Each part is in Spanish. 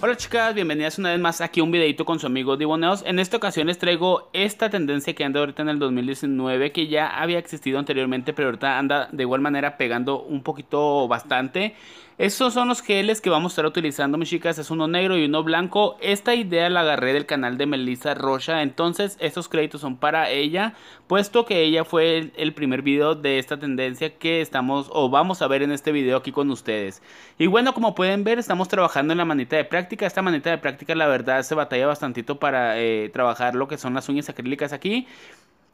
Hola chicas, bienvenidas una vez más aquí a un videito con su amigo Diboneos. En esta ocasión les traigo esta tendencia que anda ahorita en el 2019 que ya había existido anteriormente pero ahorita anda de igual manera pegando un poquito bastante. Esos son los geles que vamos a estar utilizando, mis chicas. Es uno negro y uno blanco. Esta idea la agarré del canal de Melissa Rocha. Entonces, estos créditos son para ella, puesto que ella fue el, primer video de esta tendencia que estamos o vamos a ver en este video aquí con ustedes. Y bueno, como pueden ver, estamos trabajando en la manita de práctica. Esta manita de práctica, la verdad, se batalla bastantito para eh, trabajar lo que son las uñas acrílicas aquí.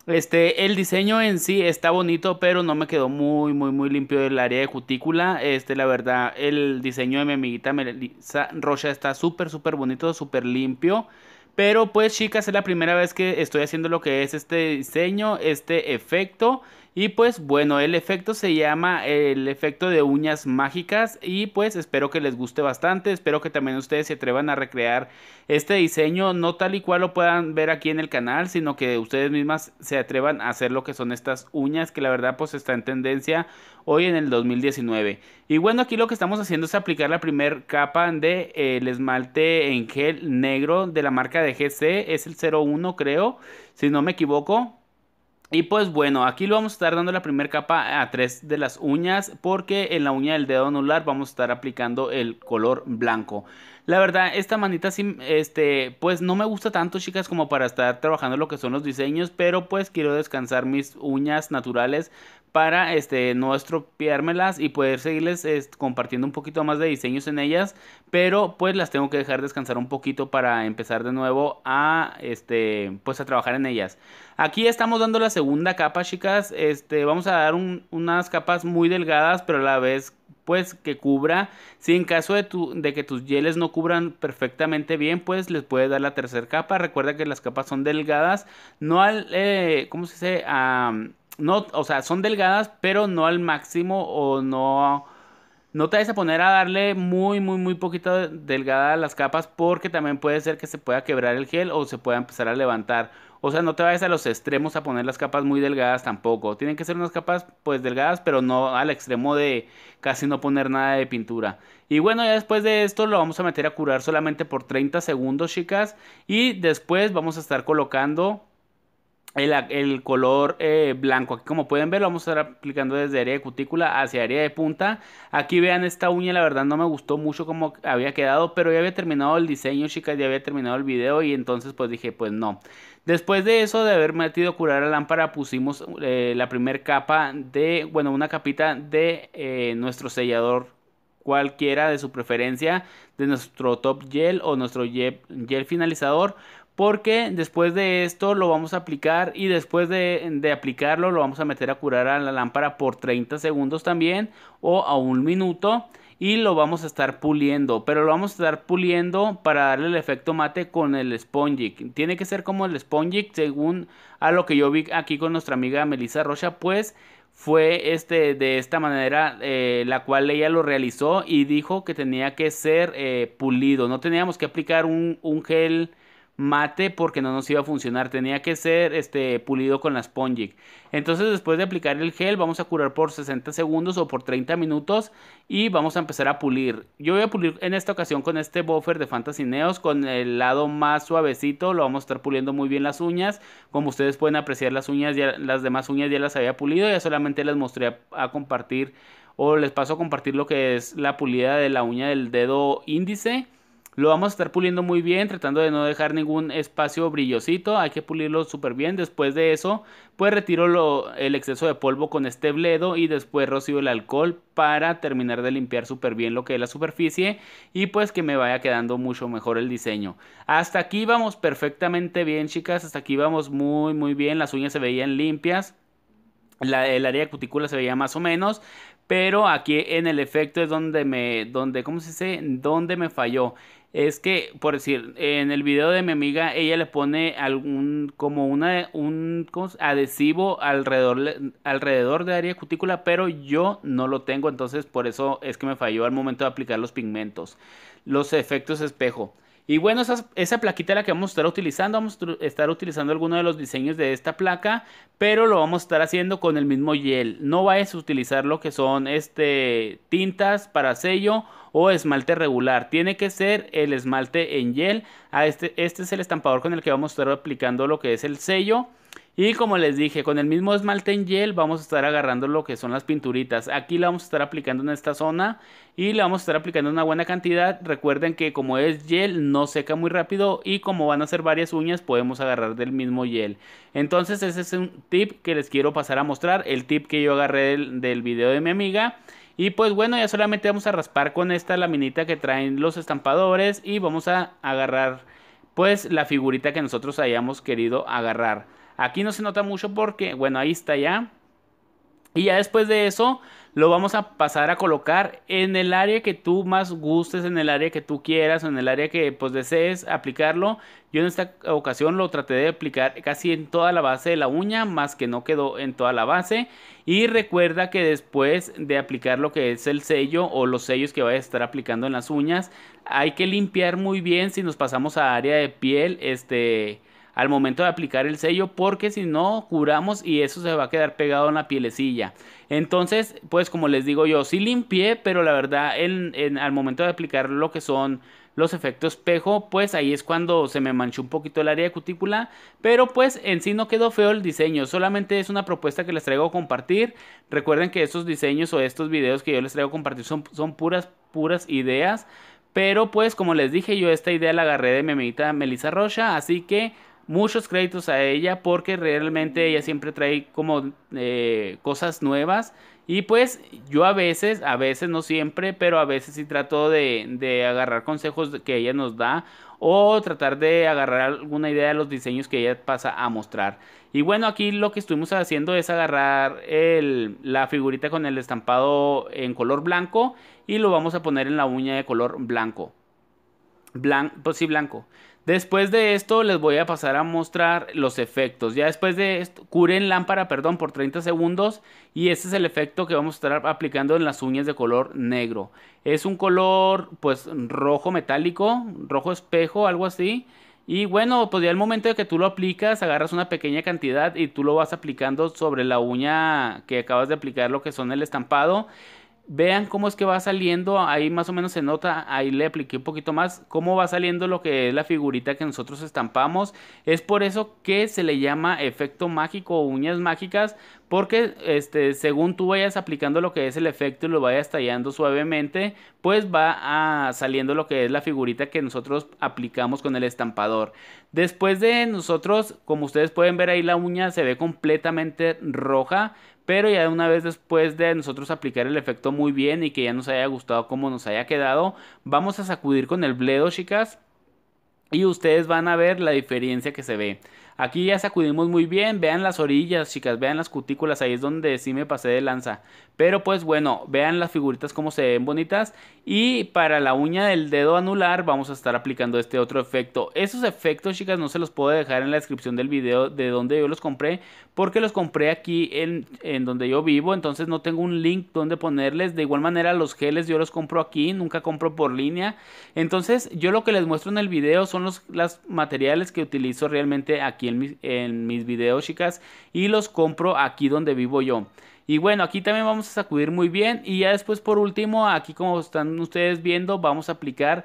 Este, el diseño en sí está bonito, pero no me quedó muy, muy, muy limpio el área de cutícula. Este, la verdad, el diseño de mi amiguita Melissa Rocha está súper, súper bonito, súper limpio. Pero pues chicas, es la primera vez que estoy haciendo lo que es este diseño, este efecto. Y pues bueno, el efecto se llama el efecto de uñas mágicas y pues espero que les guste bastante, espero que también ustedes se atrevan a recrear este diseño, no tal y cual lo puedan ver aquí en el canal, sino que ustedes mismas se atrevan a hacer lo que son estas uñas que la verdad pues está en tendencia hoy en el 2019. Y bueno, aquí lo que estamos haciendo es aplicar la primer capa de eh, el esmalte en gel negro de la marca de GC, es el 01 creo, si no me equivoco. Y pues bueno, aquí lo vamos a estar dando la primera capa a tres de las uñas porque en la uña del dedo anular vamos a estar aplicando el color blanco. La verdad, esta manita este, pues no me gusta tanto, chicas, como para estar trabajando lo que son los diseños, pero pues quiero descansar mis uñas naturales para este, no estropeármelas y poder seguirles compartiendo un poquito más de diseños en ellas, pero pues las tengo que dejar descansar un poquito para empezar de nuevo a, este, pues a trabajar en ellas. Aquí estamos dando la segunda capa, chicas, este, vamos a dar unas capas muy delgadas, pero a la vez pues que cubra. Si en caso de, de, que tus geles no cubran perfectamente bien, pues les puedes dar la tercera capa. Recuerda que las capas son delgadas, no al, eh, ¿cómo se dice? no, o sea, son delgadas, pero no al máximo o no no te vayas a poner a darle muy, muy, muy poquito delgada las capas porque también puede ser que se pueda quebrar el gel o se pueda empezar a levantar. O sea, no te vayas a los extremos a poner las capas muy delgadas tampoco. Tienen que ser unas capas pues delgadas, pero no al extremo de casi no poner nada de pintura. Y bueno, ya después de esto lo vamos a meter a curar solamente por 30 segundos, chicas. Y después vamos a estar colocando el, color eh, blanco. Aquí como pueden ver lo vamos a estar aplicando desde área de cutícula hacia área de punta. Aquí vean esta uña, la verdad no me gustó mucho como había quedado, pero ya había terminado el diseño chicas, ya había terminado el video y entonces pues dije pues no. Después de eso, de haber metido curar la lámpara, pusimos eh, la primera capa de, bueno, una capita de eh, nuestro sellador cualquiera de su preferencia, de nuestro top gel o nuestro gel finalizador porque después de esto lo vamos a aplicar y después de, aplicarlo lo vamos a meter a curar a la lámpara por 30 segundos también o a un minuto y lo vamos a estar puliendo pero lo vamos a estar puliendo para darle el efecto mate con el spongy tiene que ser como el spongy según a lo que yo vi aquí con nuestra amiga Melissa Rocha pues fue este de esta manera eh, la cual ella lo realizó y dijo que tenía que ser eh, pulido no teníamos que aplicar un gel mate porque no nos iba a funcionar. Tenía que ser este, pulido con la Spongic. Entonces después de aplicar el gel vamos a curar por 60 segundos o por 30 minutos y vamos a empezar a pulir. Yo voy a pulir en esta ocasión con este buffer de Fantasy Neos con el lado más suavecito. Lo vamos a estar puliendo muy bien las uñas. Como ustedes pueden apreciar las uñas, las demás uñas ya las había pulido. Ya solamente les mostré a compartir o les paso a compartir lo que es la pulida de la uña del dedo índice lo vamos a estar puliendo muy bien, tratando de no dejar ningún espacio brillosito. Hay que pulirlo súper bien. Después de eso, pues retiro el exceso de polvo con este bledo y después rocío el alcohol para terminar de limpiar súper bien lo que es la superficie y pues que me vaya quedando mucho mejor el diseño. Hasta aquí vamos perfectamente bien, chicas. Hasta aquí vamos muy, muy bien. Las uñas se veían limpias. el área de cutícula se veía más o menos, pero aquí en el efecto es donde me, donde, ¿cómo se dice? Donde me falló. Es que, por decir, en el video de mi amiga, ella le pone algún, como una, un adhesivo alrededor, alrededor de área cutícula, pero yo no lo tengo, entonces por eso es que me falló al momento de aplicar los pigmentos. Los efectos espejo. Y bueno, esa, plaquita la que vamos a estar utilizando, vamos a estar utilizando alguno de los diseños de esta placa, pero lo vamos a estar haciendo con el mismo gel. No va a utilizar lo que son este, tintas para sello o esmalte regular. Tiene que ser el esmalte en gel. A este, este es el estampador con el que vamos a estar aplicando lo que es el sello. Y como les dije, con el mismo esmalte en gel vamos a estar agarrando lo que son las pinturitas. Aquí la vamos a estar aplicando en esta zona y la vamos a estar aplicando una buena cantidad. Recuerden que como es gel no seca muy rápido y como van a ser varias uñas podemos agarrar del mismo gel. Entonces ese es un tip que les quiero pasar a mostrar, el tip que yo agarré del, del video de mi amiga. Y pues bueno, ya solamente vamos a raspar con esta laminita que traen los estampadores y vamos a agarrar pues la figurita que nosotros hayamos querido agarrar. Aquí no se nota mucho porque, bueno, ahí está ya. Y ya después de eso lo vamos a pasar a colocar en el área que tú más gustes, en el área que tú quieras o en el área que pues desees aplicarlo. Yo en esta ocasión lo traté de aplicar casi en toda la base de la uña, más que no quedó en toda la base. Y recuerda que después de aplicar lo que es el sello o los sellos que vayas a estar aplicando en las uñas, hay que limpiar muy bien si nos pasamos a área de piel, este al momento de aplicar el sello porque si no curamos y eso se va a quedar pegado en la pielecilla. Entonces, pues como les digo yo, sí limpié, pero la verdad en, al momento de aplicar lo que son los efectos espejo, pues ahí es cuando se me manchó un poquito el área de cutícula, pero pues en sí no quedó feo el diseño, solamente es una propuesta que les traigo a compartir. Recuerden que estos diseños o estos videos que yo les traigo a compartir son, son puras, puras ideas. Pero pues como les dije yo esta idea la agarré de mi amiguita Melissa Rocha, así que muchos créditos a ella porque realmente ella siempre trae como eh, cosas nuevas. Y pues yo a veces, a veces no siempre, pero a veces sí trato de, de agarrar consejos que ella nos da o tratar de agarrar alguna idea de los diseños que ella pasa a mostrar. Y bueno, aquí lo que estuvimos haciendo es agarrar la figurita con el estampado en color blanco y lo vamos a poner en la uña de color blanco blanco pues blanco. Después de esto les voy a pasar a mostrar los efectos. Ya después de esto, curen lámpara, perdón, por 30 segundos. Y ese es el efecto que vamos a estar aplicando en las uñas de color negro. Es un color, pues, rojo metálico, rojo espejo, algo así. Y bueno, pues ya el momento de que tú lo aplicas, agarras una pequeña cantidad y tú lo vas aplicando sobre la uña que acabas de aplicar, lo que son el estampado vean cómo es que va saliendo, ahí más o menos se nota, ahí le apliqué un poquito más, cómo va saliendo lo que es la figurita que nosotros estampamos. Es por eso que se le llama efecto mágico o uñas mágicas, porque este, según tú vayas aplicando lo que es el efecto y lo vayas tallando suavemente, pues va a saliendo lo que es la figurita que nosotros aplicamos con el estampador. Después de nosotros, como ustedes pueden ver ahí la uña se ve completamente roja, pero ya una vez después de nosotros aplicar el efecto muy bien y que ya nos haya gustado como nos haya quedado, vamos a sacudir con el bledo, chicas. Y ustedes van a ver la diferencia que se ve. Aquí ya sacudimos muy bien, vean las orillas, chicas, vean las cutículas, ahí es donde sí me pasé de lanza. Pero pues bueno, vean las figuritas como se ven bonitas. Y para la uña del dedo anular vamos a estar aplicando este otro efecto. Esos efectos, chicas, no se los puedo dejar en la descripción del video de donde yo los compré, porque los compré aquí en, donde yo vivo, entonces no tengo un link donde ponerles. De igual manera los geles yo los compro aquí, nunca compro por línea. Entonces yo lo que les muestro en el video son los materiales que utilizo realmente aquí en mis, en mis videos, chicas, y los compro aquí donde vivo yo. Y bueno, aquí también vamos a sacudir muy bien y ya después por último, aquí como están ustedes viendo, vamos a aplicar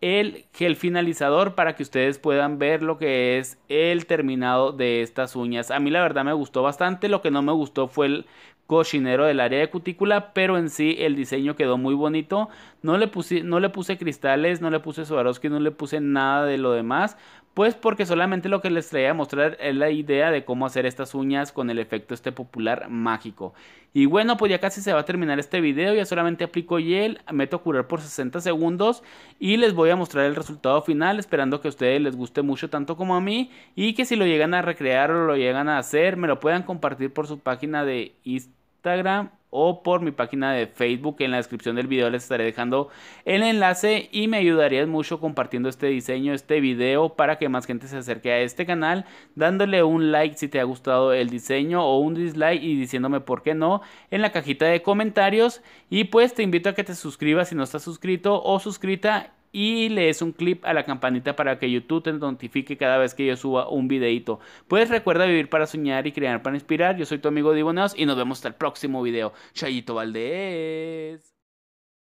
el gel finalizador para que ustedes puedan ver lo que es el terminado de estas uñas. A mí la verdad me gustó bastante, lo que no me gustó fue el cochinero del área de cutícula, pero en sí el diseño quedó muy bonito. No le puse, no le puse cristales, no le puse Swarovski, no le puse nada de lo demás, pues porque solamente lo que les traía a mostrar es la idea de cómo hacer estas uñas con el efecto este popular mágico. Y bueno, pues ya casi se va a terminar este video, ya solamente aplico gel, meto a curar por 60 segundos y les voy a mostrar el resultado final, esperando que a ustedes les guste mucho tanto como a mí y que si lo llegan a recrear o lo llegan a hacer, me lo puedan compartir por su página de Instagram o por mi página de Facebook. En la descripción del video les estaré dejando el enlace y me ayudarías mucho compartiendo este diseño, este video para que más gente se acerque a este canal, dándole un like si te ha gustado el diseño o un dislike y diciéndome por qué no en la cajita de comentarios. Y pues te invito a que te suscribas si no estás suscrito o suscrita y lees un clip a la campanita para que YouTube te notifique cada vez que yo suba un videito. Pues recuerda vivir para soñar y crear para inspirar. Yo soy tu amigo Diboneos y nos vemos hasta el próximo video. Chayito Valdés.